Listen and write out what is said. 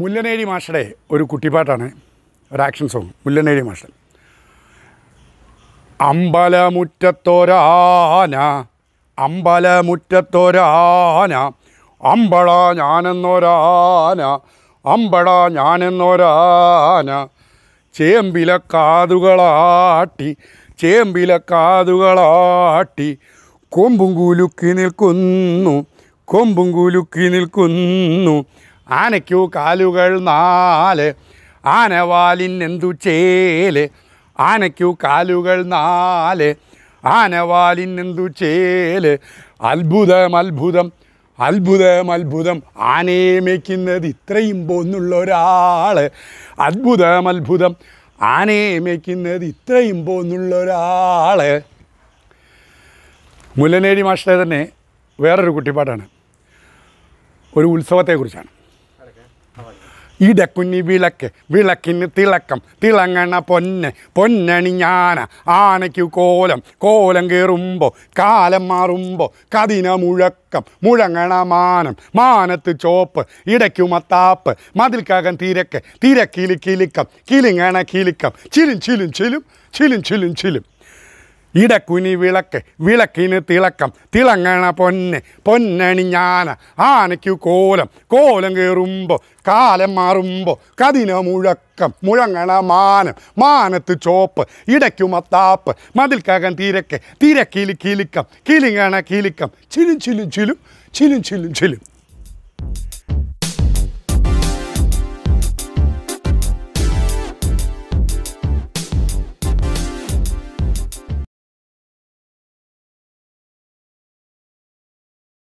മുല്ലനേരി മാഷയുടെ ഒരു കുട്ടിപ്പാട്ടാണ് ഒരു action song മുല്ലനേരി മാഷ അമ്പലമുറ്റത്തോരാന അമ്പലമുറ്റത്തോരാന അമ്പള ഞാനെന്നൊരാന അമ്പള ഞാനെന്നൊരാന ചേമ്പില കാതുകളാട്ടി ചേമ്പില കാതുകളാട്ടി കൊമ്പും കുലുക്കി നിൽക്കുന്നു കൊമ്പും കുലുക്കി നിൽക്കുന്നു ആനയ്ക്കു കാലുകൾ നാല് ആനവാലിൻ എന്തു ചേല് ആനയ്ക്കു കാലുകൾ നാല് ആനവാലിൻ എന്തു ചേല് അത്ഭുതം അത്ഭുതം അത്ഭുതം അത്ഭുതം ആനയെ മേക്കുന്നത് ഇത്രയും പോന്നുള്ള ഒരാൾ അത്ഭുതം അത്ഭുതം ആനയെ മേക്കുന്നത് ഇത്രയും പോന്നുള്ള ഒരാൾ മുല്ലനേരി മാഷ്ടേ തന്നെ വേറൊരു കുട്ടിപ്പാട്ടാണ് ഒരു ഉത്സവത്തെക്കുറിച്ചാണ് ഇടക്കുഞ്ഞി വിളക്ക് വിളക്കിന് തിളക്കം തിളങ്ങണ പൊന്ന് പൊന്നണി ഞാന ആനയ്ക്കു കോലം കോലം കയറുമ്പോൾ കാലം മാറുമ്പോൾ കതിന മുഴക്കം മുഴങ്ങണ മാനം മാനത്ത് ചോപ്പ് ഇടയ്ക്കു മത്താപ്പ് മതിൽക്കകം തിരക്ക് തിരക്കിലി കിലുക്കം കിലുങ്ങണ കിലുക്കം ചിലും ചിലും ചിലും ചിലും ചിലും ചിലും ഇടക്കുനി വിളക്ക് വിളക്കിന് തിളക്കം തിളങ്ങണ പൊന്ന് പൊന്നണിഞ്ഞാന ആനയ്ക്കു കോലം കോലം കയറുമ്പോൾ കാലം മാറുമ്പോൾ കതിന മുഴക്കം മുഴങ്ങണ മാനം മാനത്ത് ചോപ്പ് ഇടയ്ക്കു മത്താപ്പ് മതിൽക്കകം തിരക്ക് തിരക്കിൽ കിലുക്കം കിലുങ്ങണ കിലുക്കം ചിലും ചിലും ചിലും ചിലും ചിലും ചിലും